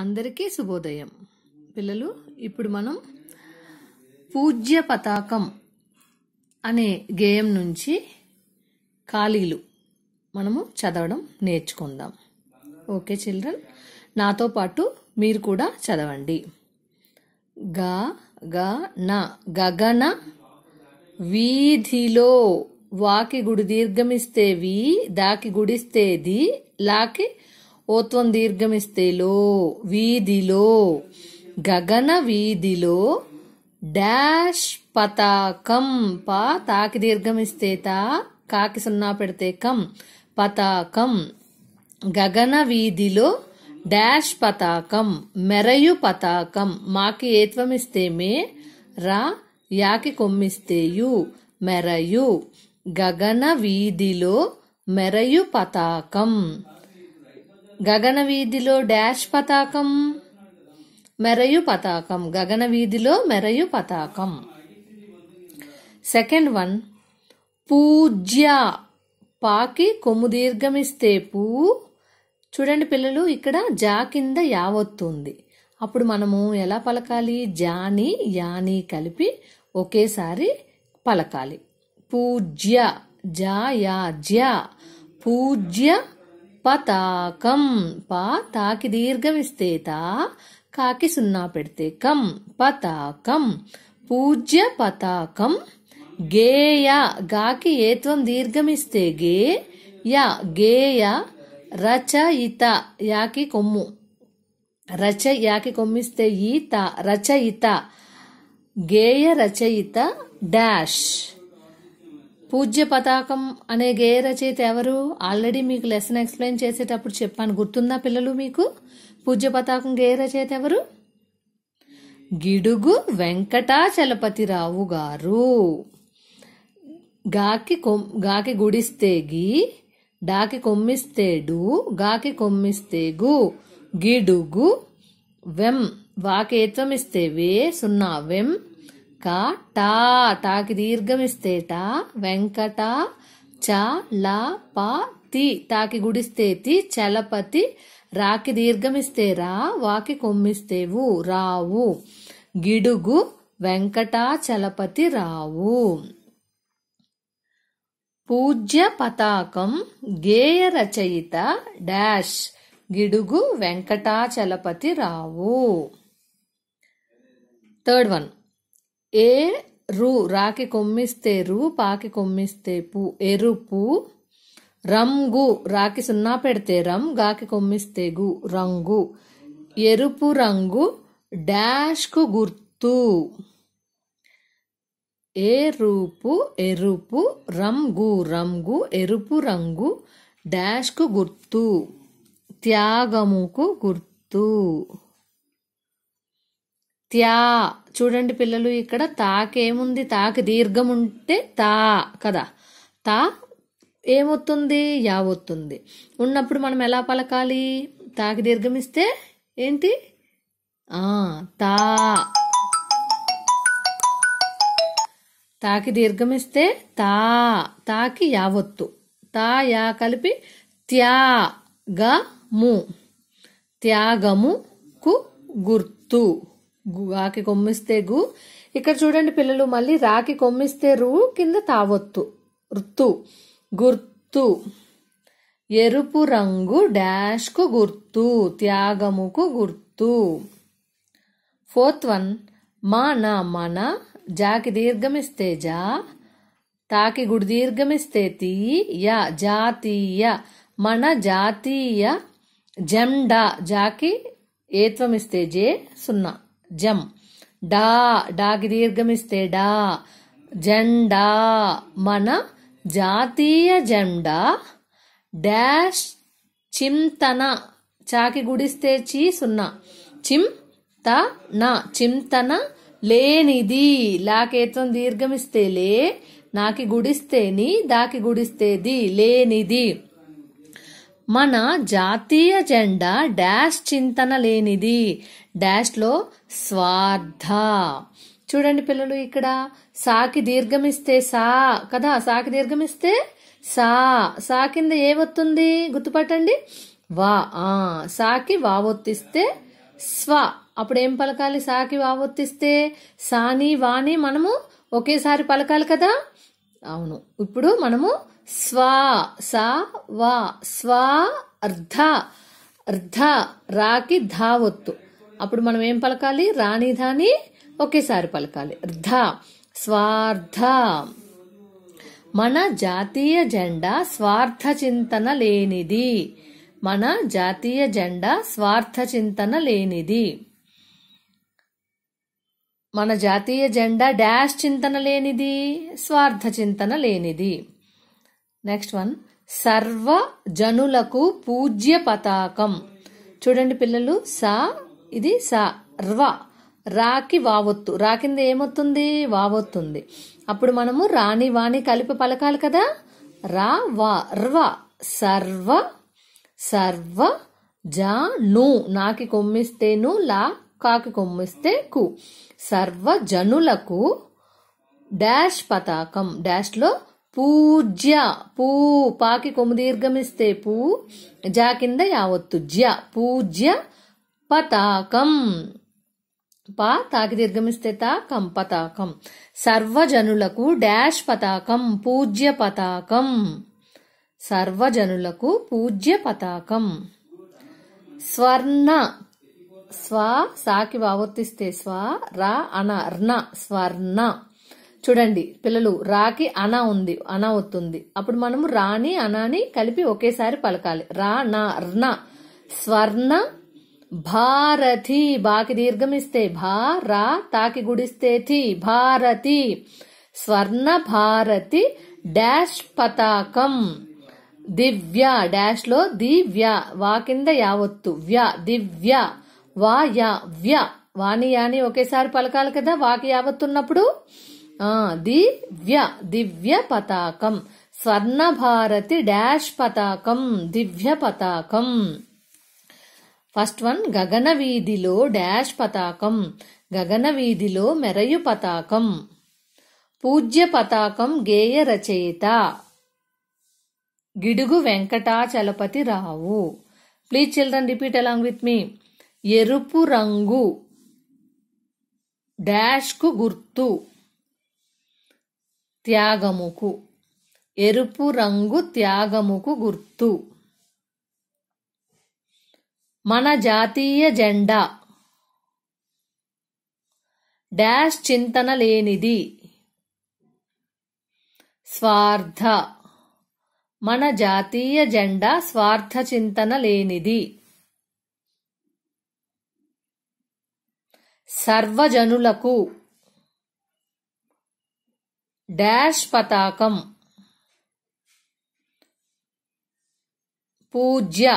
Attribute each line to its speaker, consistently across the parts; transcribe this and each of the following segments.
Speaker 1: అందరికీ శుభోదయం పిల్లలు ఇప్పుడు మనం పూజ్య పతాకం అనే గేయం నుంచి ఖాళీలు మనము చదవడం నేర్చుకుందాం ఓకే చిల్డ్రన్ నాతో పాటు మీరు కూడా చదవండి గా గా నా గగన వీధిలో వాకి గుడి దీర్ఘమిస్తే వి దాకి గుడిస్తే ది లాకి ఓత్వం దీర్ఘమిస్తేలో వీధిలో గగన వీధిలో డాష్ పతాకం పా తాకి దీర్ఘమిస్తే తా కాకి సున్నా పెడితే కం పతాకం గగన వీధిలో డాష్ పతాకం మెరయు పతాకం మాకి ఏత్వమిస్తేమే మే రా యాకి కొమ్మిస్తేయు మెరయు గగన వీధిలో మెరయు పతాకం గగన వీధిలో డాష్ పతాకం మెరయు పతాకం గగన వీధిలో మెరయు పతాకం సెకండ్ వన్ పూజ్య పాకి కొమ్ము దీర్ఘమిస్తే పూ చూడండి పిల్లలు ఇక్కడ జా కింద యావొత్తుంది అప్పుడు మనము ఎలా పలకాలి జాని యాని కలిపి ఒకేసారి పలకాలి పూజ్య జా యా జ్య పూజ్య పతాకం పా తాకి దీర్ఘమిస్తే తా కాకి సున్నా పెడితే కం పతాకం పూజ్య పతాకం గేయ గాకి ఏత్వం దీర్ఘమిస్తే గే యా గేయ రచయిత యాకి కొమ్ము రచ యాకి కొమ్మిస్తే ఈత రచయిత గేయ రచయిత డాష్ పూజ్య పతాకం అనే గేయ రచయిత ఎవరు ఆల్రెడీ మీకు లెసన్ ఎక్స్ప్లెయిన్ చేసేటప్పుడు చెప్పాను గుర్తుందా పిల్లలు మీకు పూజ్య పతాకం గేయ రచయిత ఎవరు గిడుగు వెంకటాచలపతిరావు గారు గాకి గాకి గుడిస్తే డాకి కొమ్మిస్తేడు గాకి కొమ్మిస్తేగు గిడుగు వెం వాకేత్వమిస్తే వే సున్నా వెం కా టా తాకి ఇస్తే టా వెంకట చ లా పా తి తాకి గుడిస్తే తి చలపతి రాకి ఇస్తే రా వాకి కొమ్మిస్తేవు రావు గిడుగు వెంకటాచలపతి రావు పూజ్య పతాకం గేయ రచయిత dash Gidugu Venkatachalapathi Rao third one ఏ రు రాకి కొమ్మిస్తే రు పాకి కొమ్మిస్తే పు ఎరుపు రంగు రాకి సున్నా పెడితే రం గాకి కొమ్మిస్తే గు రంగు ఎరుపు రంగు డాష్కు గుర్తు ఏ రూపు ఎరుపు రంగు రంగు ఎరుపు రంగు డాష్కు గుర్తు త్యాగముకు గుర్తు త్యా చూడండి పిల్లలు ఇక్కడ తాకేముంది తాకి దీర్ఘం ఉంటే తా కదా తా ఏమొత్తుంది యావొత్తుంది ఉన్నప్పుడు మనం ఎలా పలకాలి తాకి దీర్ఘం ఇస్తే ఏంటి తా తాకి దీర్ఘం ఇస్తే తా తాకి యావొత్తు తా యా కలిపి త్యాగము త్యాగముకు గుర్తు ఆకి కొమ్మిస్తే గు ఇక్కడ చూడండి పిల్లలు మళ్ళీ రాకి కొమ్మిస్తే రు కింద తావొత్తు రుత్తు గుర్తు ఎరుపు రంగు కు గుర్తు త్యాగముకు గుర్తు ఫోర్త్ వన్ నా మన జాకి దీర్ఘమిస్తే జా తాకి గుడి దీర్ఘమిస్తే తీ య జాతీయ మన జాతీయ జెండా జాకి ఏత్వమిస్తే జే సున్నా జం డా డాకి దీర్ఘమిస్తే డా జెండా మన జాతీయ జెండా డాష్ చింతన చాకి గుడిస్తే చీ సున్నా చిం త నా చింతన లేనిది లాకేతం దీర్ఘమిస్తే లే నాకి గుడిస్తే నీ దాకి గుడిస్తేది లేనిది మన జాతీయ జెండా డాష్ చింతన లేనిది డాష్లో స్వార్థ చూడండి పిల్లలు ఇక్కడ సాకి దీర్ఘమిస్తే సా కదా సాకి దీర్ఘమిస్తే సా సా కింద ఏమొత్తుంది గుర్తుపట్టండి వా ఆ సాకి వావొత్తిస్తే స్వ అప్పుడు ఏం పలకాలి సాకి వావొత్తిస్తే సాని వాని మనము ఒకేసారి పలకాలి కదా అవును ఇప్పుడు మనము స్వా సా వా స్వా అర్ధ అర్ధ రాకి ధా ఒత్తు అప్పుడు మనం ఏం పలకాలి రాణి ధాని ఒకేసారి పలకాలి అర్ధ స్వార్థ మన జాతీయ జెండా స్వార్థ చింతన లేనిది మన జాతీయ జెండా స్వార్థ చింతన లేనిది మన జాతీయ జెండా డాష్ చింతన లేనిది స్వార్థ చింతన లేనిది నెక్స్ట్ వన్ సర్వ జనులకు పూజ్య పతాకం చూడండి పిల్లలు సా ఇది సర్వ రాకి వావొత్తు రాకింది ఏమొత్తుంది వావొత్తుంది అప్పుడు మనము రాణి వాణి కలిపి పలకాలి కదా రా వా ర్వ సర్వ సర్వ జా ను నాకి కొమ్మిస్తే ను లా కాకి కొమ్మిస్తే కు సర్వ జనులకు డాష్ పతాకం డాష్ లో పూజ్య పూ పాకి కొమ్ము దీర్ఘమిస్తే పూ జా కింద యావత్తు జ్య పూజ్య పతాకం పా తాకి దీర్ఘమిస్తే తాకం పతాకం సర్వజనులకు డాష్ పతాకం పూజ్య పతాకం సర్వజనులకు పూజ్య పతాకం స్వర్ణ స్వ సాకి వావర్తిస్తే స్వ ర అన స్వర్ణ చూడండి పిల్లలు రాకి అనా ఉంది అనా అవుతుంది అప్పుడు మనము రాని అనాని కలిపి ఒకేసారి పలకాలి రా నా రణ స్వర్ణ భారతి బాకి దీర్ఘమిస్తే భా రా తాకి గుడిస్తే థి భారతి స్వర్ణ భారతి డాష్ పతాకం దివ్య డాష్ లో దివ్య వా కింద యావత్తు వ్య దివ్య వా యా వ్య వాణి యాని ఒకేసారి పలకాలి కదా వాకి యావత్తున్నప్పుడు దివ్య దివ్య పతాకం స్వర్ణభారతి డాష్ పతాకం దివ్య పతాకం ఫస్ట్ వన్ గగన వీధిలో డాష్ పతాకం గగన వీధిలో మెరయు పతాకం పూజ్య పతాకం గేయ రచయిత Gidugu Venkatachalapathi Rao please children repeat along with me ఎరుపు రంగు డాష్కు గుర్తు త్యాగముకు ఎరుపు రంగు త్యాగముకు గుర్తు మన జాతీయ జెండా డాష్ చింతన లేనిది స్వార్థ మన జాతీయ జెండా స్వార్థ చింతన లేనిది సర్వజనులకు డాష్ పతాకం పూజ్య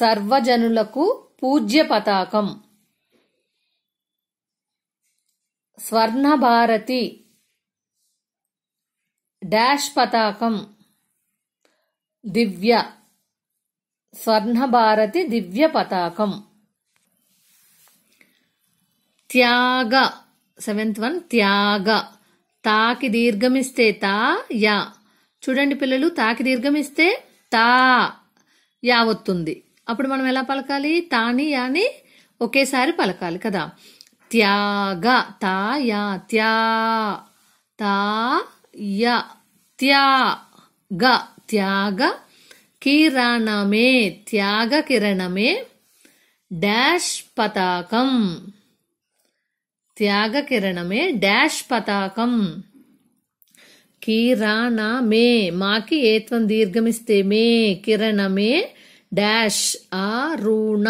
Speaker 1: సర్వజనులకు పూజ్య పతాకం స్వర్ణభారతి డాష్ పతాకం దివ్య స్వర్ణభారతి దివ్య పతాకం త్యాగ సెవెంత్ వన్ త్యాగ తాకి దీర్ఘమిస్తే తా యా చూడండి పిల్లలు తాకి దీర్ఘమిస్తే తా యా వస్తుంది అప్పుడు మనం ఎలా పలకాలి తాని యాని ఒకేసారి పలకాలి కదా త్యాగ తా యా త్యా తా యా త్యాగ త్యాగ కిరణమే త్యాగ కిరణమే డాష్ పతాకం త్యాగకిరణమే డాష్ పతాకం కిరాణమే మాకి ఏత్వం దీర్ఘమిస్తే మే కిరణమే డాష్ ఆ రూణ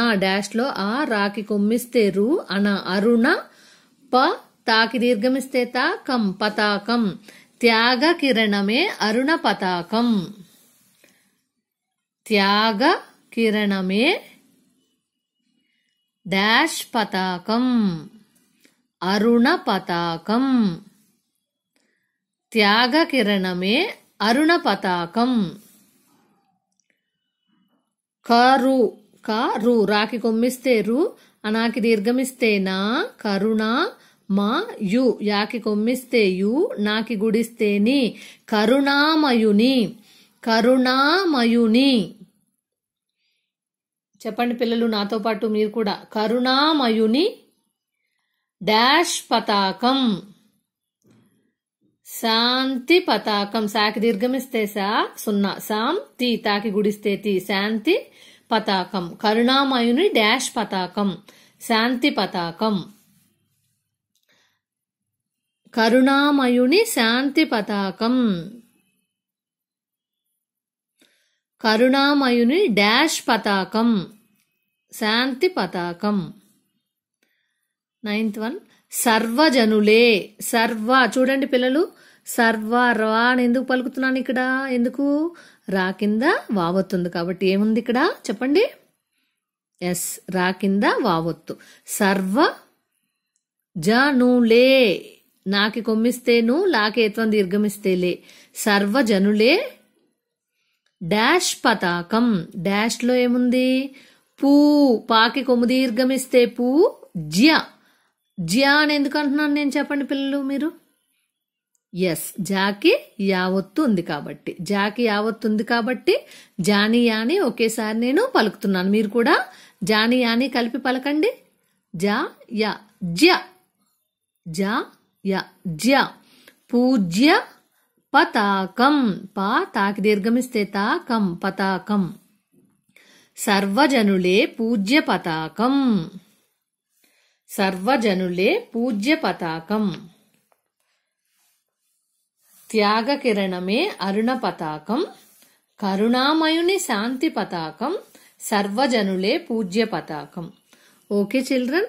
Speaker 1: లో ఆ రాకి కొమ్మిస్తే రు అన అరుణ ప తాకి దీర్ఘమిస్తే తా కం పతాకం త్యాగ కిరణమే అరుణ పతాకం త్యాగ కిరణమే డాష్ పతాకం అరుణ పతాకం త్యాగ కిరణమే అరుణ పతాకం కరు కరు రాకి కొమ్మిస్తే రు అనాకి దీర్ఘమిస్తే నా కరుణ మా యు యాకి కొమ్మిస్తే యు నాకి గుడిస్తేని కరుణామయుని కరుణామయుని చెప్పండి పిల్లలు నాతో పాటు మీరు కూడా కరుణామయుని డాష్ పతాకం శాంతి పతాకం సాకి దీర్ఘమిస్తే సా సున్నా సాం తి తాకి గుడిస్తే తి శాంతి పతాకం కరుణామయుని డాష్ పతాకం శాంతి పతాకం కరుణామయుని శాంతి పతాకం కరుణామయుని డాష్ పతాకం శాంతి పతాకం నైన్త్ వన్ సర్వజనులే సర్వ చూడండి పిల్లలు సర్వ రా అని ఎందుకు పలుకుతున్నాను ఇక్కడ ఎందుకు రా కింద వావొత్తుంది కాబట్టి ఏముంది ఇక్కడ చెప్పండి ఎస్ రా కింద వావొత్తు సర్వ జనులే నాకి కొమ్మిస్తేను లాకేత్వం దీర్ఘమిస్తేలే సర్వజనులే డాష్ పతాకం లో ఏముంది పూ పాకి కొమ్ము దీర్ఘమిస్తే పూ జ్య జియా అని ఎందుకు అంటున్నాను నేను చెప్పండి పిల్లలు మీరు ఎస్ జాకి యావత్తు ఉంది కాబట్టి జాకి యావత్తు ఉంది కాబట్టి జాని యాని ఒకేసారి నేను పలుకుతున్నాను మీరు కూడా జాని యాని కలిపి పలకండి జా యా జ్య జా యా జ్య పూజ్య పతాకం పా తాకి దీర్ఘమిస్తే తాకం పతాకం సర్వజనులే పూజ్య పతాకం సర్వజనులే పూజ్య పతాకం త్యాగకిరణమే అరుణ పతాకం కరుణామయుని శాంతి పతాకం సర్వజనులే పూజ్య పతాకం ఓకే చిల్డ్రన్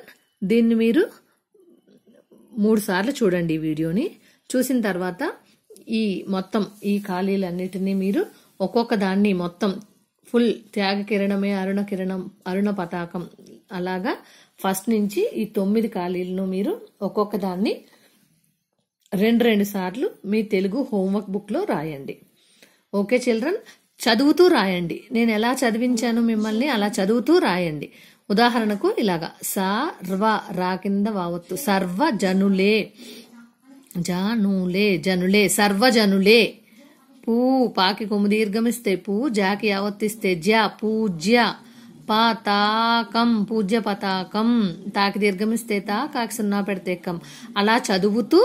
Speaker 1: దీన్ని మీరు మూడు సార్లు చూడండి ఈ వీడియోని చూసిన తర్వాత ఈ మొత్తం ఈ ఖాళీలన్నిటినీ మీరు ఒక్కొక్క దాన్ని మొత్తం ఫుల్ త్యాగ కిరణమే అరుణ కిరణం అరుణ పతాకం అలాగా ఫస్ట్ నుంచి ఈ తొమ్మిది ఖాళీలను మీరు ఒక్కొక్క దాన్ని రెండు రెండు సార్లు మీ తెలుగు హోంవర్క్ బుక్లో రాయండి ఓకే చిల్డ్రన్ చదువుతూ రాయండి నేను ఎలా చదివించాను మిమ్మల్ని అలా చదువుతూ రాయండి ఉదాహరణకు ఇలాగా సర్వ రా కింద వావత్తు సర్వ జనులే జానులే జనులే సర్వజనులే పూ పాకి కొమ్ము దీర్ఘమిస్తే పూ జాకి యావత్తిస్తే జ్య పూజ్య పతాకం పూజ్య పతాకం తాకి దీర్ఘమిస్తే తా కాకి సున్నా పెడితే కం అలా చదువుతూ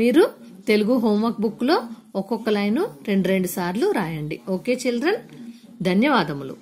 Speaker 1: మీరు తెలుగు హోంవర్క్ బుక్లో ఒక్కొక్క లైను రెండు రెండు సార్లు రాయండి ఓకే చిల్డ్రన్ ధన్యవాదములు